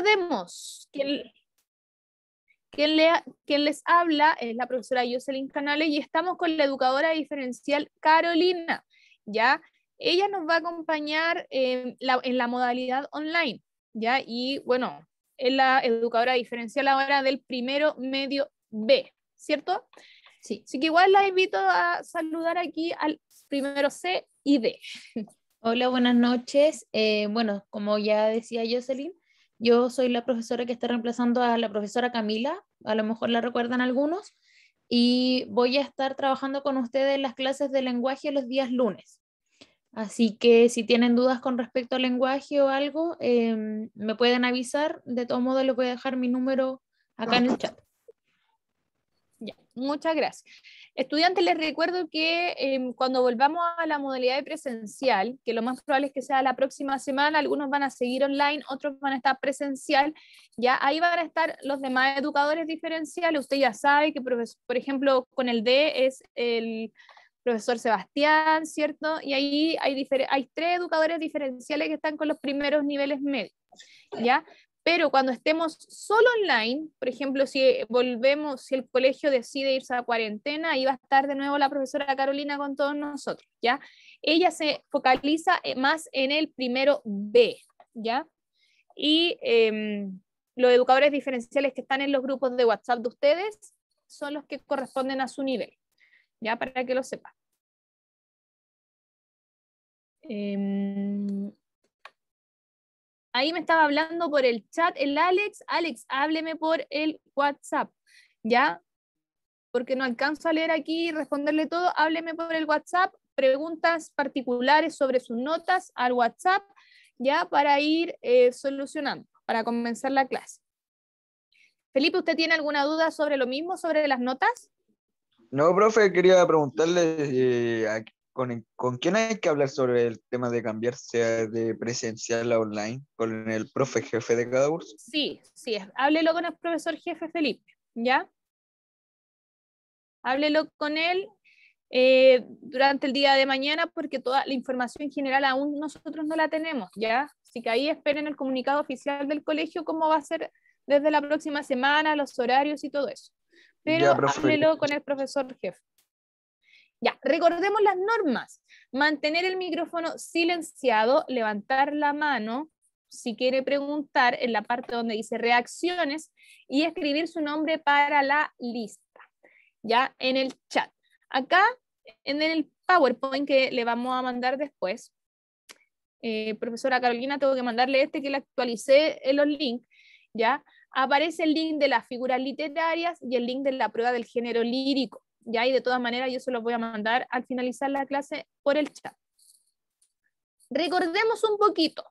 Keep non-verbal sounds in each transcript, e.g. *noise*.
Recordemos que quien, les habla es la profesora Jocelyn Canales y estamos con la educadora diferencial Carolina, ¿ya? Ella nos va a acompañar en la, modalidad online, ¿ya? Y bueno, es la educadora diferencial ahora del primero medio B, ¿cierto? Sí. Así que igual la invito a saludar aquí al primero C y D. Hola, buenas noches. Eh, bueno, como ya decía Jocelyn, yo soy la profesora que está reemplazando a la profesora Camila, a lo mejor la recuerdan algunos, y voy a estar trabajando con ustedes las clases de lenguaje los días lunes. Así que si tienen dudas con respecto al lenguaje o algo, em, me pueden avisar. De todo modo, les voy a dejar mi número acá en el chat muchas gracias. Estudiantes, les recuerdo que em, cuando volvamos a la modalidad de presencial, que lo más probable es que sea la próxima semana, algunos van a seguir online, otros van a estar presencial, ya ahí van a estar los demás educadores diferenciales. Usted ya sabe que, por ejemplo, con el D es el profesor Sebastián, ¿cierto? Y ahí hay, hay tres educadores diferenciales que están con los primeros niveles medios, ¿ya? Pero cuando estemos solo online, por ejemplo, si eh, volvemos, si el colegio decide irse a cuarentena, ahí va a estar de nuevo la profesora Carolina con todos nosotros, ¿ya? Ella se focaliza eh, más en el primero B, ¿ya? Y em, los educadores diferenciales que están en los grupos de WhatsApp de ustedes son los que corresponden a su nivel, ¿ya? Para que lo sepan. Em, Ahí me estaba hablando por el chat el Alex. Alex, hábleme por el WhatsApp, ¿ya? Porque no alcanzo a leer aquí y responderle todo. Hábleme por el WhatsApp. Preguntas particulares sobre sus notas al WhatsApp, ya para ir eh, solucionando, para comenzar la clase. Felipe, ¿usted tiene alguna duda sobre lo mismo, sobre las notas? No, profe, quería preguntarle eh, con, quién hay que hablar sobre el tema de cambiar, de presencial a online, con el profe jefe de cada curso. Sí, sí, háblelo con el profesor jefe Felipe, ¿ya? Háblelo con él eh, durante el día de mañana porque toda la información en general aún nosotros no la tenemos, ¿ya? Así que ahí esperen el comunicado oficial del colegio, cómo va a ser desde la próxima semana, los horarios y todo eso. Pero háblelo con el profesor jefe. Ya, recordemos las normas. Mantener el micrófono silenciado, levantar la mano si quiere preguntar en la parte donde dice reacciones y escribir su nombre para la lista, ya en el chat. Acá en el PowerPoint que le vamos a mandar después, eh, profesora Carolina, tengo que mandarle este que le actualicé en los links, ¿ya? Aparece el link de las figuras literarias y el link de la prueba del género lírico. ¿ya? Y de todas maneras yo se los voy a mandar al finalizar la clase por el chat. Recordemos un poquito.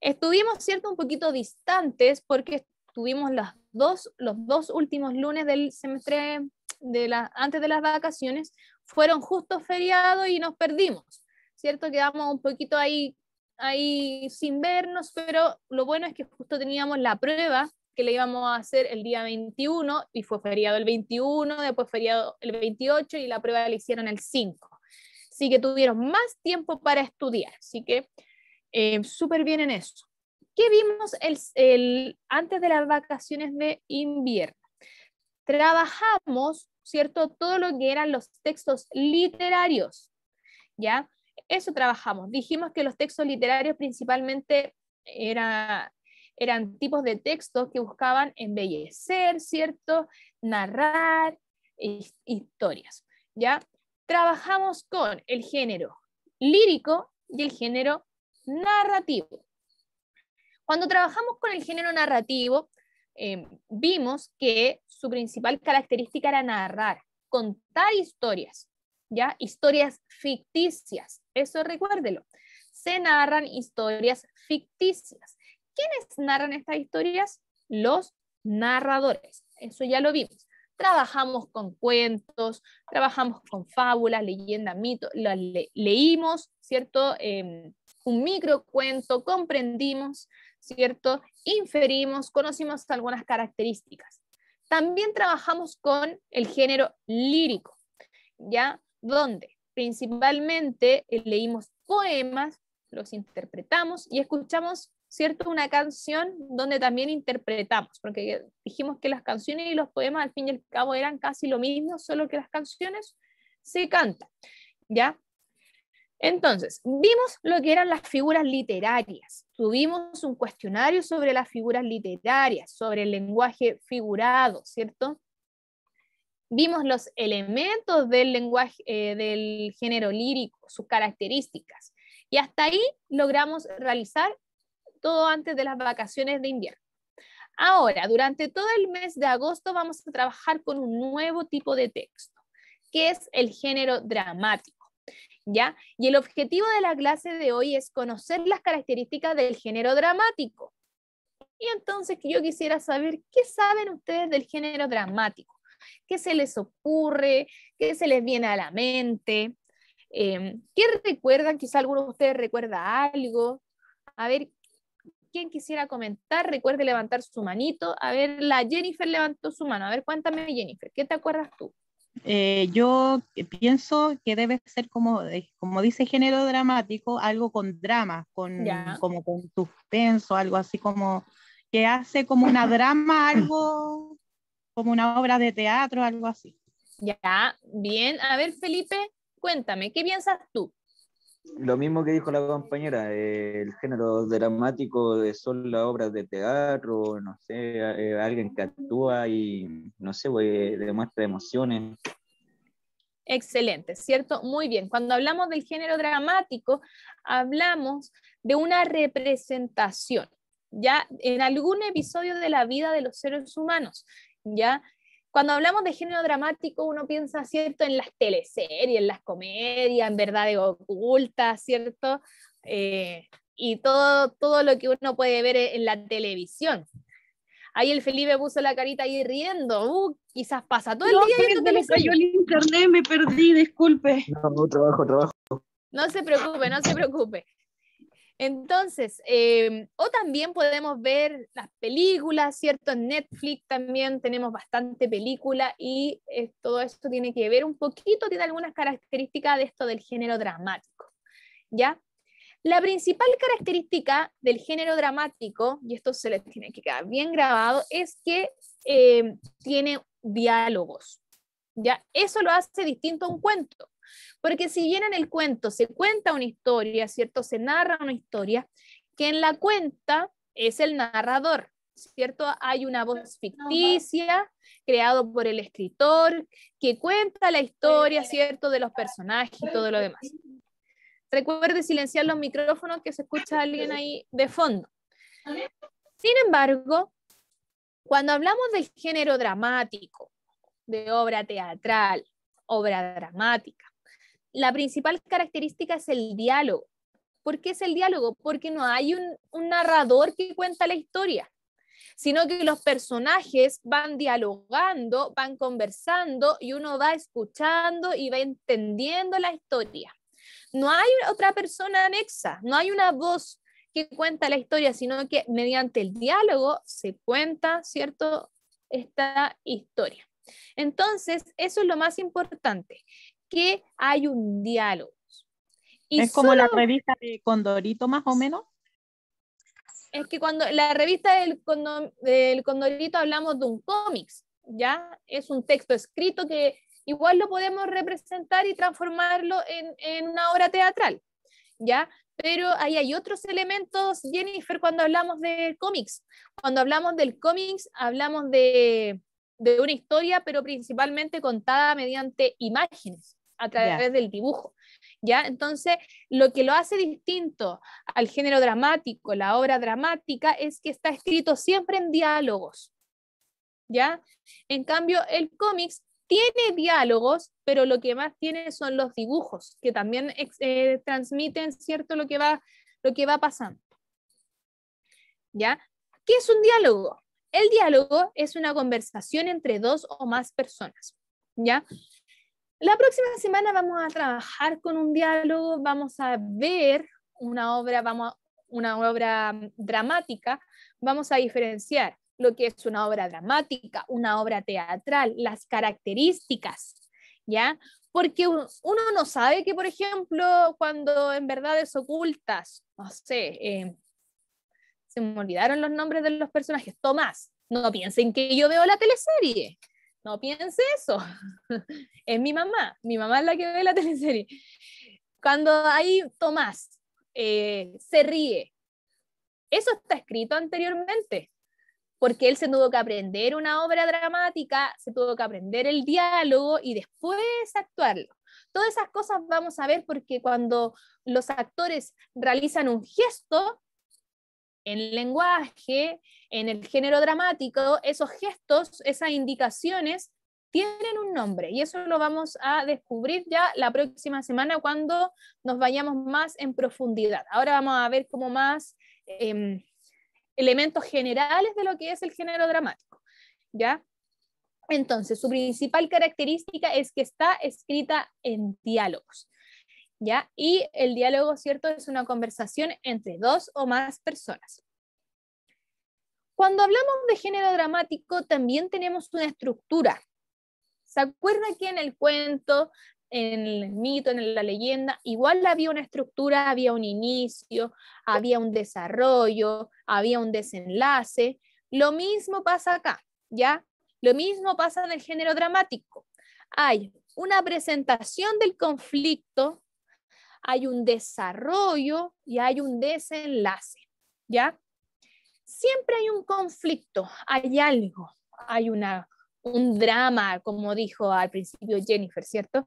Estuvimos, ¿cierto?, un poquito distantes porque estuvimos las dos, los dos últimos lunes del semestre de la, antes de las vacaciones, fueron justo feriados y nos perdimos, ¿cierto? Quedamos un poquito ahí, ahí sin vernos, pero lo bueno es que justo teníamos la prueba que le íbamos a hacer el día 21 y fue feriado el 21, después feriado el 28 y la prueba la hicieron el 5. Así que tuvieron más tiempo para estudiar, así que eh, súper bien en eso. ¿Qué vimos el, antes de las vacaciones de invierno? Trabajamos, ¿cierto? Todo lo que eran los textos literarios, ¿ya? Eso trabajamos. Dijimos que los textos literarios principalmente era, eran tipos de textos que buscaban embellecer, ¿cierto? Narrar eh, historias, ¿ya? Trabajamos con el género lírico y el género narrativo. Cuando trabajamos con el género narrativo, em, vimos que su principal característica era narrar, contar historias, ¿ya? Historias ficticias, eso recuérdelo. Se narran historias ficticias. ¿Quiénes narran estas historias? Los narradores. Eso ya lo vimos. Trabajamos con cuentos, trabajamos con fábulas, leyendas, mitos, leímos, ¿cierto? Eh, un microcuento, comprendimos, ¿cierto? Inferimos, conocimos algunas características. También trabajamos con el género lírico, ¿ya? Donde principalmente eh, leímos poemas, los interpretamos y escuchamos ¿cierto? Una canción donde también interpretamos, porque dijimos que las canciones y los poemas al fin y al cabo eran casi lo mismo, solo que las canciones se cantan, ¿ya? Entonces, vimos lo que eran las figuras literarias, tuvimos un cuestionario sobre las figuras literarias, sobre el lenguaje figurado, ¿cierto? Vimos los elementos del lenguaje, eh, del género lírico, sus características. Y hasta ahí logramos realizar todo antes de las vacaciones de invierno. Ahora, durante todo el mes de agosto vamos a trabajar con un nuevo tipo de texto, que es el género dramático. ¿Ya? Y el objetivo de la clase de hoy es conocer las características del género dramático. Y entonces yo quisiera saber qué saben ustedes del género dramático, qué se les ocurre, qué se les viene a la mente, em, qué recuerdan, quizá alguno de ustedes recuerda algo. A ver, quien quisiera comentar, recuerde levantar su manito. A ver, la Jennifer levantó su mano. A ver, cuéntame, Jennifer, ¿qué te acuerdas tú? Eh, yo pienso que debe ser como, eh, como dice género dramático, algo con drama, con, como con suspenso, algo así como que hace como una drama, algo como una obra de teatro, algo así. Ya, bien. A ver, Felipe, cuéntame, ¿qué piensas tú? lo mismo que dijo la compañera, el género dramático de son las obras de teatro, no sé, eh, alguien que actúa y, no sé, pues, eh, demuestra emociones. Excelente, ¿cierto? Muy bien. Cuando hablamos del género dramático, hablamos de una representación, ya en algún episodio de la vida de los seres humanos, ya cuando hablamos de género dramático, uno piensa, ¿cierto?, en las teleseries, en las comedias, en verdades ocultas, ¿cierto? Eh, y todo, todo lo que uno puede ver en la televisión. Ahí el Felipe puso la carita ahí riendo. Uh, quizás pasa todo el día viendo televisión. Yo el internet, me perdí, disculpe. No, no, trabajo, trabajo. No se preocupe, no se preocupe. Entonces, em, o también podemos ver las películas, ¿cierto? En Netflix también tenemos bastante película y eh, todo esto tiene que ver un poquito, tiene algunas características de esto del género dramático, ¿ya? La principal característica del género dramático, y esto se les tiene que quedar bien grabado, es que em, tiene diálogos, ¿ya? Eso lo hace distinto a un cuento. Porque si bien en el cuento se cuenta una historia, ¿cierto? Se narra una historia, que en la cuenta es el narrador, ¿cierto? Hay una voz ficticia creado por el escritor que cuenta la historia, ¿cierto? De los personajes y todo lo demás. Recuerde silenciar los micrófonos que se escucha alguien ahí de fondo. Sin embargo, cuando hablamos del género dramático, de obra teatral, obra dramática, la principal característica es el diálogo. ¿Por qué es el diálogo? Porque no hay un, narrador que cuenta la historia, sino que los personajes van dialogando, van conversando y uno va escuchando y va entendiendo la historia. No hay otra persona anexa, no hay una voz que cuenta la historia, sino que mediante el diálogo se cuenta, ¿cierto?, esta historia. Entonces, eso es lo más importante que hay un diálogo. Y es como la revista de Condorito, más o menos. Es que cuando la revista del, Condorito hablamos de un cómics, ¿ya? Es un texto escrito que igual lo podemos representar y transformarlo en, en una obra teatral, ¿ya? Pero ahí hay otros elementos, Jennifer, cuando hablamos de cómics. Cuando hablamos del cómics, hablamos de, de una historia, pero principalmente contada mediante imágenes a través del dibujo. ¿Ya? Entonces, lo que lo hace distinto al género dramático, la obra dramática, es que está escrito siempre en diálogos. ¿Ya? En cambio, el cómics tiene diálogos, pero lo que más tiene son los dibujos, que también eh, transmiten, ¿cierto?, lo que, va, lo que va pasando. ¿Ya? ¿Qué es un diálogo? El diálogo es una conversación entre dos o más personas. ¿Ya? La próxima semana vamos a trabajar con un diálogo, vamos a ver una obra, vamos una obra dramática, vamos a diferenciar lo que es una obra dramática, una obra teatral, las características, ¿ya? Porque uno no sabe que, por ejemplo, cuando en verdades ocultas, no sé, eh, se me olvidaron los nombres de los personajes, Tomás, no piensen que yo veo la teleserie, no piense eso. *laughs* es mi mamá. Mi mamá es la que ve la *laughs* teleserie. Cuando ahí Tomás eh, se ríe, eso está escrito anteriormente, porque él se tuvo que aprender una obra dramática, se tuvo que aprender el diálogo y después actuarlo. Todas esas cosas vamos a ver porque cuando los actores realizan un gesto, en lenguaje, en el género dramático, esos gestos, esas indicaciones tienen un nombre y eso lo vamos a descubrir ya la próxima semana cuando nos vayamos más en profundidad. Ahora vamos a ver como más em, elementos generales de lo que es el género dramático, ¿ya? Entonces, su principal característica es que está escrita en diálogos. Y el diálogo, ¿cierto? Es una conversación entre dos o más personas. Cuando hablamos de género dramático, también tenemos una estructura. ¿Se acuerda que en el cuento, en el mito, en la leyenda, igual había una estructura, había un inicio, había un desarrollo, había un desenlace? Lo mismo pasa acá, ¿ya? Lo mismo pasa en el género dramático. Hay una presentación del conflicto, hay un desarrollo y hay un desenlace, ¿ya? Siempre hay un conflicto, hay algo, hay una, un drama, como dijo al principio Jennifer, ¿cierto?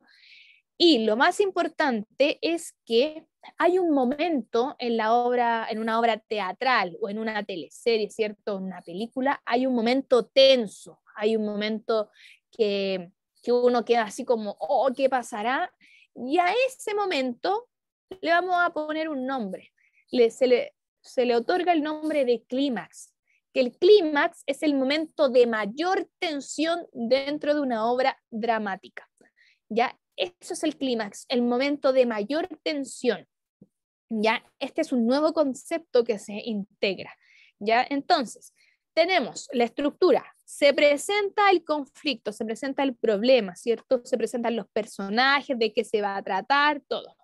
Y lo más importante es que hay un momento en la obra, en una obra teatral o en una teleserie, ¿cierto? Una película, hay un momento tenso, hay un momento que, que uno queda así como, oh, ¿qué pasará? Y a ese momento le vamos a poner un nombre. Le, se, le, se le otorga el nombre de clímax, que el clímax es el momento de mayor tensión dentro de una obra dramática. Ya, eso es el clímax, el momento de mayor tensión. Ya, este es un nuevo concepto que se integra. Ya, entonces, tenemos la estructura, se presenta el conflicto, se presenta el problema, ¿cierto? Se presentan los personajes, de qué se va a tratar, todo.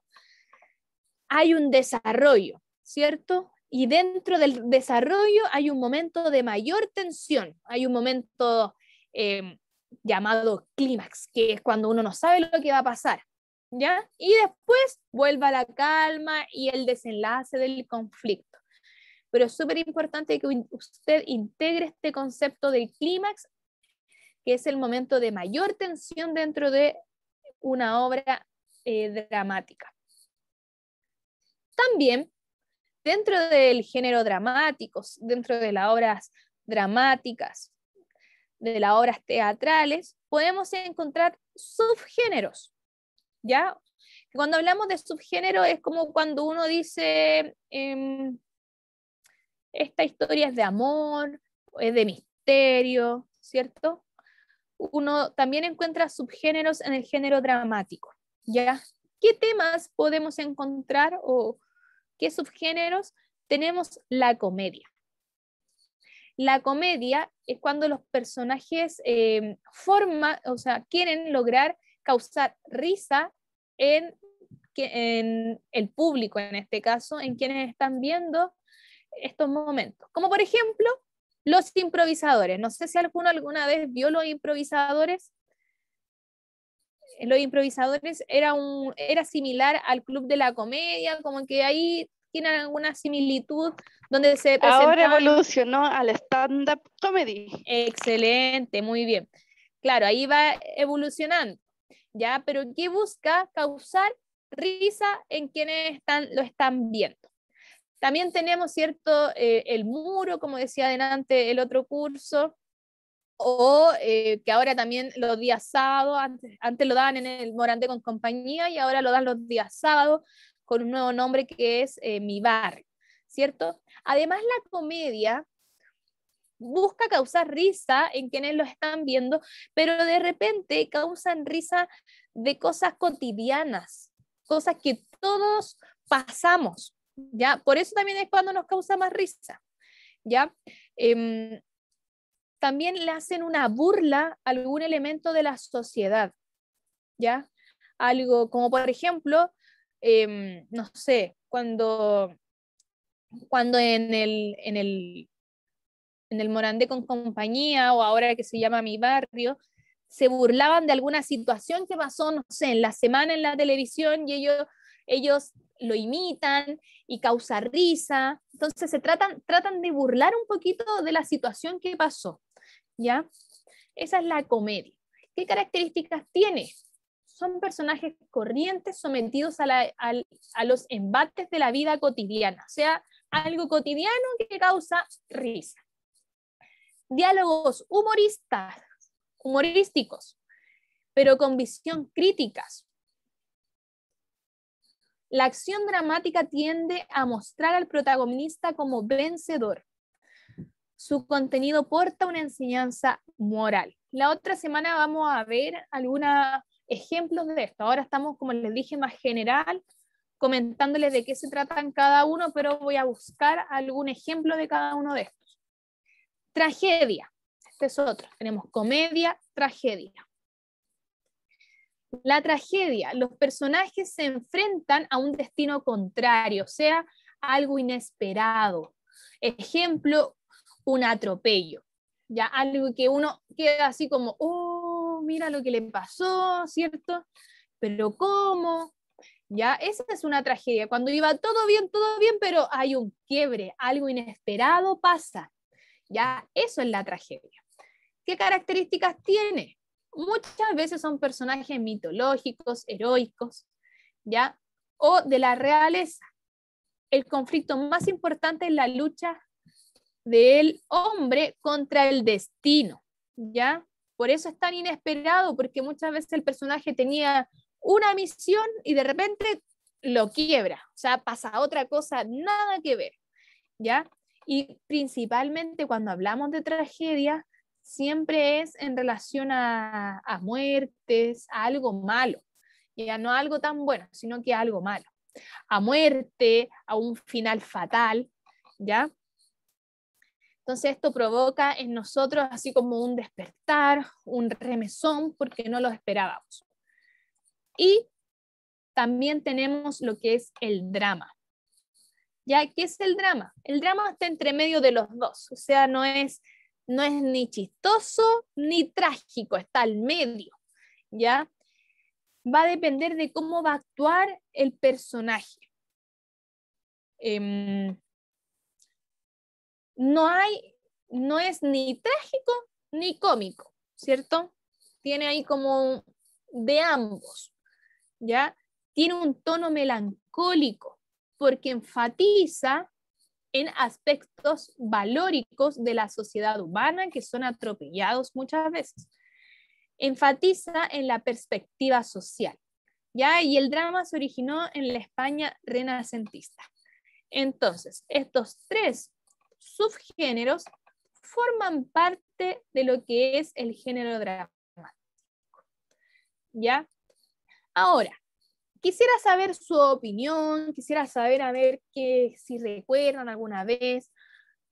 Hay un desarrollo, ¿cierto? Y dentro del desarrollo hay un momento de mayor tensión, hay un momento em, llamado clímax, que es cuando uno no sabe lo que va a pasar, ¿ya? Y después vuelva la calma y el desenlace del conflicto pero es súper importante que usted integre este concepto del clímax, que es el momento de mayor tensión dentro de una obra eh, dramática. También, dentro del género dramático, dentro de las obras dramáticas, de las obras teatrales, podemos encontrar subgéneros, ¿ya? Cuando hablamos de subgénero es como cuando uno dice, em, esta historia es de amor, es de misterio, ¿cierto? Uno también encuentra subgéneros en el género dramático, ¿ya? ¿Qué temas podemos encontrar o qué subgéneros? Tenemos la comedia. La comedia es cuando los personajes eh, o sea, quieren lograr causar risa en, en el público, en este caso, en quienes están viendo estos momentos. Como por ejemplo, los improvisadores. No sé si alguno alguna vez vio los improvisadores. Los improvisadores era, un, era similar al club de la comedia, como que ahí tienen alguna similitud donde se Ahora evolucionó al stand-up comedy. Excelente, muy bien. Claro, ahí va evolucionando, ¿ya? Pero ¿qué busca? Causar risa en quienes están, lo están viendo. También tenemos, ¿cierto?, eh, el muro, como decía adelante el otro curso, o eh, que ahora también los días sábados, antes, lo daban en el morante con compañía y ahora lo dan los días sábados con un nuevo nombre que es eh, Mi Bar, ¿cierto? Además, la comedia busca causar risa en quienes lo están viendo, pero de repente causan risa de cosas cotidianas, cosas que todos pasamos, ¿ya? Por eso también es cuando nos causa más risa, ¿ya? Em, también le hacen una burla a algún elemento de la sociedad, ¿ya? Algo como, por ejemplo, em, no sé, cuando, cuando en, el, en, el, en el Morandé con compañía o ahora que se llama Mi Barrio, se burlaban de alguna situación que pasó, no sé, en la semana en la televisión y ellos, ellos lo imitan y causa risa. Entonces se tratan, de burlar un poquito de la situación que pasó. ¿Ya? Esa es la comedia. ¿Qué características tiene? Son personajes corrientes sometidos a, los embates de la vida cotidiana, o sea, algo cotidiano que causa risa. Diálogos humoristas, humorísticos, pero con visión críticas, la acción dramática tiende a mostrar al protagonista como vencedor. Su contenido porta una enseñanza moral. La otra semana vamos a ver algunos ejemplos de esto. Ahora estamos, como les dije, más general, comentándoles de qué se tratan cada uno, pero voy a buscar algún ejemplo de cada uno de estos. Tragedia. Este es otro. Tenemos comedia, tragedia la tragedia. Los personajes se enfrentan a un destino contrario, o sea, algo inesperado. Ejemplo, un atropello, ya algo que uno queda así como, oh, mira lo que le pasó, ¿cierto? Pero ¿cómo? Ya, esa es una tragedia. Cuando iba todo bien, todo bien, pero hay un quiebre, algo inesperado pasa. Ya, eso es la tragedia. ¿Qué características tiene? muchas veces son personajes mitológicos, heroicos, ¿ya? O de la realeza. El conflicto más importante es la lucha del hombre contra el destino, ¿ya? Por eso es tan inesperado, porque muchas veces el personaje tenía una misión y de repente lo quiebra, o sea, pasa otra cosa, nada que ver, ¿ya? Y principalmente cuando hablamos de tragedia, siempre es en relación a, muertes, a algo malo, ya no algo tan bueno, sino que algo malo, a muerte, a un final fatal, ¿ya? Entonces esto provoca en nosotros así como un despertar, un remesón, porque no lo esperábamos. Y también tenemos lo que es el drama. ¿Ya qué es el drama? El drama está entre medio de los dos, o sea, no es no es ni chistoso ni trágico, está al medio, ¿ya? Va a depender de cómo va a actuar el personaje. Em, no hay, no es ni trágico ni cómico, ¿cierto? Tiene ahí como de ambos, ¿ya? Tiene un tono melancólico porque enfatiza en aspectos valóricos de la sociedad humana que son atropellados muchas veces. Enfatiza en la perspectiva social. ¿ya? Y el drama se originó en la España renacentista. Entonces, estos tres subgéneros forman parte de lo que es el género dramático. ¿Ya? Ahora, quisiera saber su opinión, quisiera saber a ver que, si recuerdan alguna vez,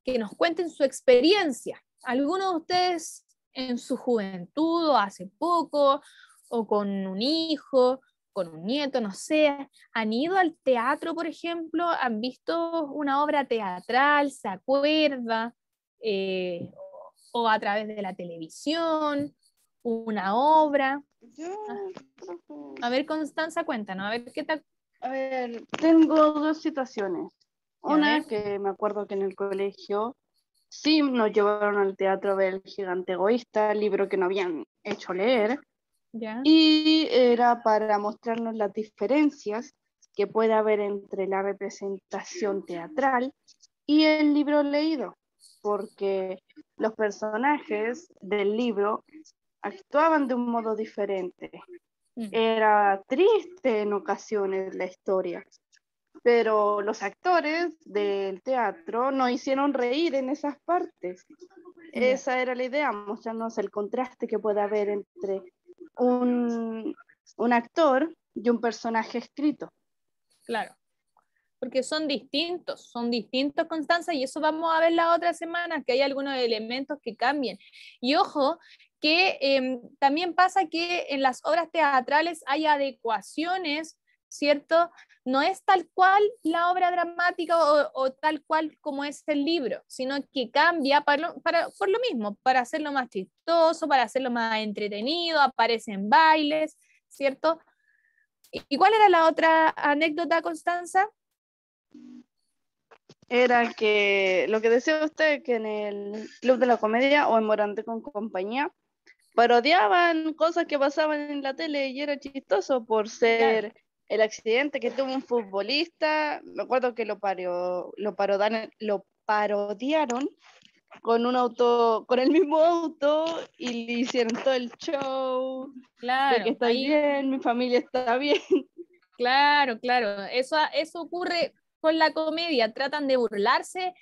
que nos cuenten su experiencia. Algunos de ustedes en su juventud o hace poco, o con un hijo, con un nieto, no sé, han ido al teatro, por ejemplo, han visto una obra teatral, se acuerda, eh, o a través de la televisión, una obra. Ah. A ver, Constanza, cuéntanos, a ver qué tal. A ver, tengo dos situaciones. Una que me acuerdo que en el colegio sí nos llevaron al teatro a ver El gigante egoísta, libro que no habían hecho leer. Y era para mostrarnos las diferencias que puede haber entre la representación teatral y el libro leído, porque los personajes del libro actuaban de un modo diferente. Era triste en ocasiones la historia, pero los actores del teatro nos hicieron reír en esas partes. Esa era la idea, mostrarnos el contraste que puede haber entre un, un actor y un personaje escrito. Claro, porque son distintos, son distintos, Constanza, y eso vamos a ver la otra semana, que hay algunos elementos que cambien. Y ojo, que em, también pasa que en las obras teatrales hay adecuaciones, ¿cierto? No es tal cual la obra dramática o, tal cual como es el libro, sino que cambia para, para por lo mismo, para hacerlo más chistoso, para hacerlo más entretenido, aparecen bailes, ¿cierto? ¿Y cuál era la otra anécdota, Constanza? Era que lo que decía usted, que en el Club de la Comedia o en Morante con compañía, parodiaban cosas que pasaban en la tele y era chistoso por ser el accidente que tuvo un futbolista. Me acuerdo que lo, parió, lo, parodan, lo parodiaron con un auto, con el mismo auto y le hicieron todo el show. Claro. que está bien, mi familia está bien. Claro, claro. Eso, eso ocurre con la comedia. Tratan de burlarse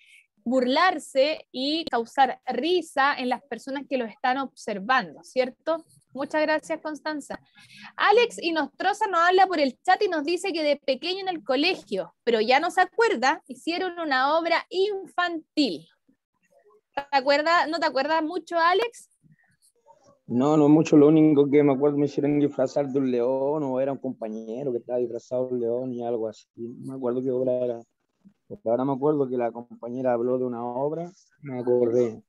burlarse y causar risa en las personas que lo están observando, ¿cierto? Muchas gracias, Constanza. Alex y nos habla por el chat y nos dice que de pequeño en el colegio, pero ya no se acuerda, hicieron una obra infantil. ¿Te ¿No te acuerdas mucho, Alex? No, no mucho. Lo único que me acuerdo me hicieron disfrazar de un león o era un compañero que estaba disfrazado de un león y algo así. No me acuerdo qué obra era ahora me acuerdo que la compañera habló de una obra, me acordé,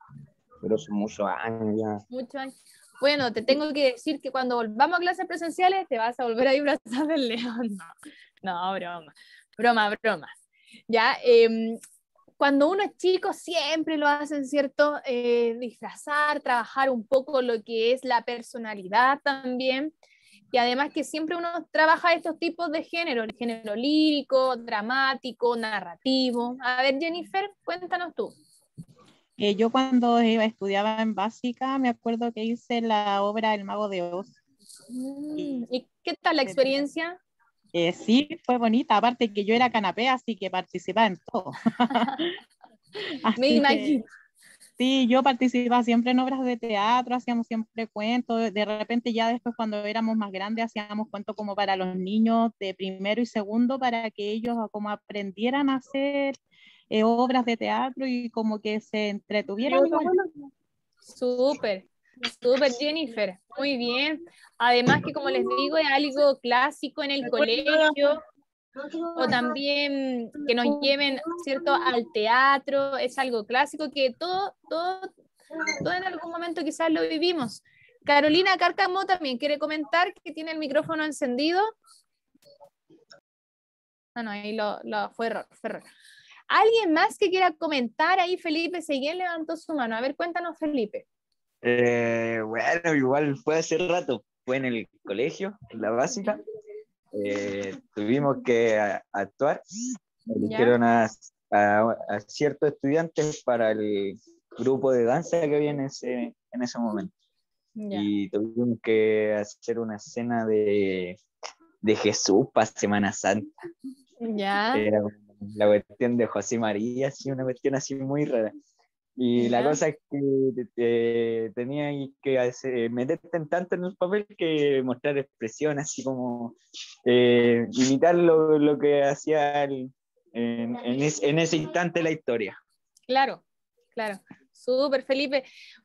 pero son muchos años ya. Muchos años. Bueno, te tengo que decir que cuando volvamos a clases presenciales te vas a volver a disfrazar a del león. *laughs* No, broma, broma, broma. Ya, em, cuando uno es chico siempre lo hacen, ¿cierto? Eh, disfrazar, trabajar un poco lo que es la personalidad también y además que siempre uno trabaja estos tipos de género, el género lírico, dramático, narrativo. A ver, Jennifer, cuéntanos tú. Eh, yo cuando estudiaba en básica, me acuerdo que hice la obra El Mago de Oz. Mm, ¿Y qué tal la experiencia? Eh, sí, fue bonita, aparte que yo era canapé, así que participaba en todo. *laughs* *laughs* me imagino. Sí, yo participaba siempre en obras de teatro, hacíamos siempre cuentos, de repente ya después cuando éramos más grandes hacíamos cuentos como para los niños de primero y segundo para que ellos como aprendieran a hacer eh, obras de teatro y como que se entretuvieran. Súper, súper Jennifer, muy bien. Además que como les digo es algo clásico en el colegio o también que nos lleven, ¿cierto?, al teatro, es algo clásico que todo, todo, todo en algún momento quizás lo vivimos. Carolina Cárcamo también quiere comentar que tiene el micrófono encendido. Ah, no, ahí lo, fue error, ¿Alguien más que quiera comentar? Ahí Felipe Seguín levantó su mano. A ver, cuéntanos, Felipe. Eh, bueno, igual fue hace rato, fue en el colegio, en la básica, eh, tuvimos que actuar. Eligieron a, a, ciertos estudiantes para el grupo de danza que había en ese, en ese momento. Y tuvimos que hacer una escena de, de Jesús para Semana Santa. la cuestión de José María, así, una cuestión así muy rara. Y la cosa es que eh, tenía que meterte tanto en un papel que mostrar expresión, así como eh, imitar lo, que hacía en, ese instante la historia. Claro, claro. Súper, Felipe.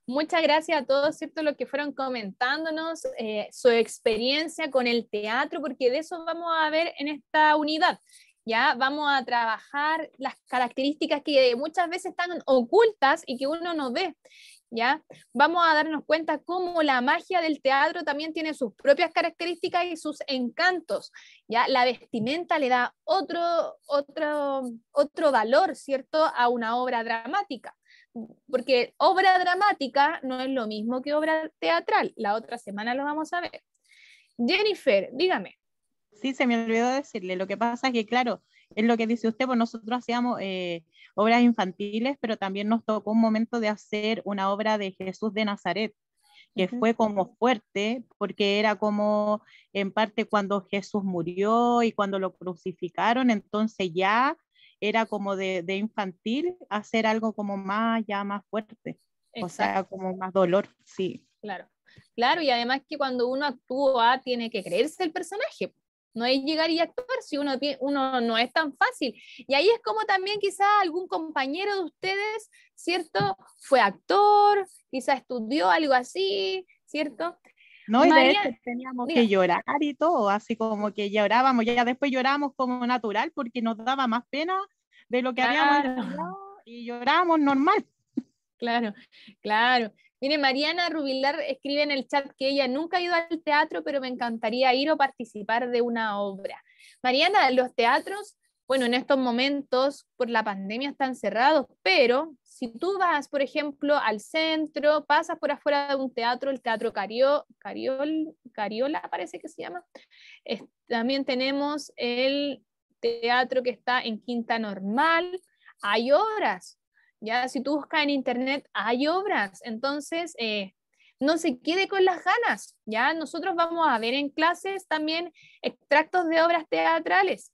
Muchas gracias a todos ¿cierto? los que fueron comentándonos eh, su experiencia con el teatro, porque de eso vamos a ver en esta unidad. ¿ya? Vamos a trabajar las características que muchas veces están ocultas y que uno no ve, ¿ya? Vamos a darnos cuenta cómo la magia del teatro también tiene sus propias características y sus encantos, ¿ya? La vestimenta le da otro, otro, otro valor, ¿cierto?, a una obra dramática. Porque obra dramática no es lo mismo que obra teatral. La otra semana lo vamos a ver. Jennifer, dígame. Sí, se me olvidó decirle. Lo que pasa es que, claro, es lo que dice usted, pues nosotros hacíamos eh, obras infantiles, pero también nos tocó un momento de hacer una obra de Jesús de Nazaret, que fue como fuerte, porque era como en parte cuando Jesús murió y cuando lo crucificaron, entonces ya era como de, infantil hacer algo como más, ya más fuerte, o sea, como más dolor, sí. Claro. Claro, y además que cuando uno actúa tiene que creerse el personaje no es llegar y actuar si uno, uno no es tan fácil. Y ahí es como también quizá algún compañero de ustedes, ¿cierto? Fue actor, quizá estudió algo así, ¿cierto? No, y teníamos que llorar y todo, así como que llorábamos, ya después lloramos como natural porque nos daba más pena de lo que habíamos llorado y lloramos normal. Claro, claro. Mire, Mariana Rubilar escribe en el chat que ella nunca ha ido al teatro, pero me encantaría ir o participar de una obra. Mariana, los teatros, bueno, en estos momentos por la pandemia están cerrados, pero si tú vas, por ejemplo, al centro, pasas por afuera de un teatro, el Teatro Cario, Cariol, Cariola parece que se llama, también tenemos el teatro que está en Quinta Normal, hay horas ya, si tú buscas en internet, hay obras. Entonces, eh, no se quede con las ganas. Ya, nosotros vamos a ver en clases también extractos de obras teatrales.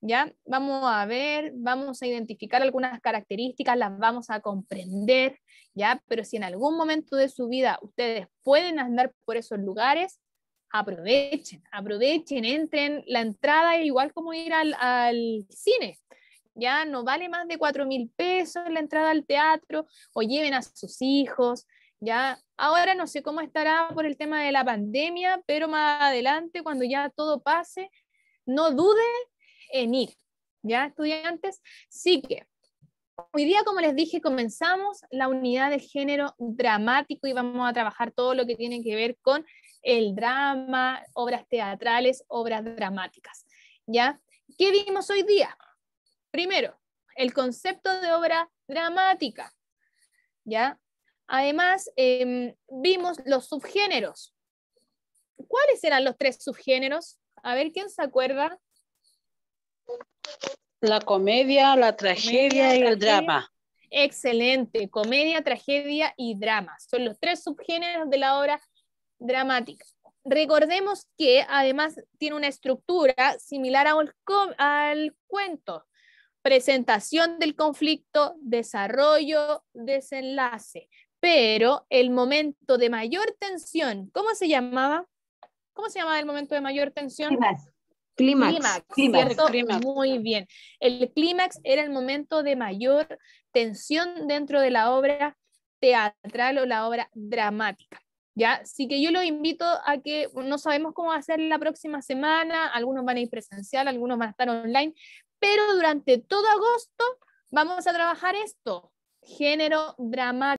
¿ya? Vamos a ver, vamos a identificar algunas características, las vamos a comprender, ¿ya? Pero si en algún momento de su vida ustedes pueden andar por esos lugares, aprovechen, aprovechen, entren. La entrada es igual como ir al, al cine ya no vale más de cuatro mil pesos la entrada al teatro o lleven a sus hijos. Ya ahora no sé cómo estará por el tema de la pandemia, pero más adelante, cuando ya todo pase, no dude en ir. Ya, estudiantes, sí que Hoy día, como les dije, comenzamos la unidad de género dramático y vamos a trabajar todo lo que tiene que ver con el drama, obras teatrales, obras dramáticas. ¿Ya? ¿Qué vimos hoy día? Primero, el concepto de obra dramática. ¿ya? Además, em, vimos los subgéneros. ¿Cuáles eran los tres subgéneros? A ver, ¿quién se acuerda? La comedia, la tragedia y el drama. Excelente, comedia, tragedia y drama. Son los tres subgéneros de la obra dramática. Recordemos que además tiene una estructura similar al cuento, presentación del conflicto, desarrollo, desenlace. Pero el momento de mayor tensión, ¿cómo se llamaba? ¿Cómo se llamaba el momento de mayor tensión? Clímax. Clímax, Muy bien. El clímax era el momento de mayor tensión dentro de la obra teatral o la obra dramática. ¿ya? Así que yo los invito a que no sabemos cómo va a ser la próxima semana, algunos van a ir presencial, algunos van a estar online, pero durante todo agosto vamos a trabajar esto, género dramático.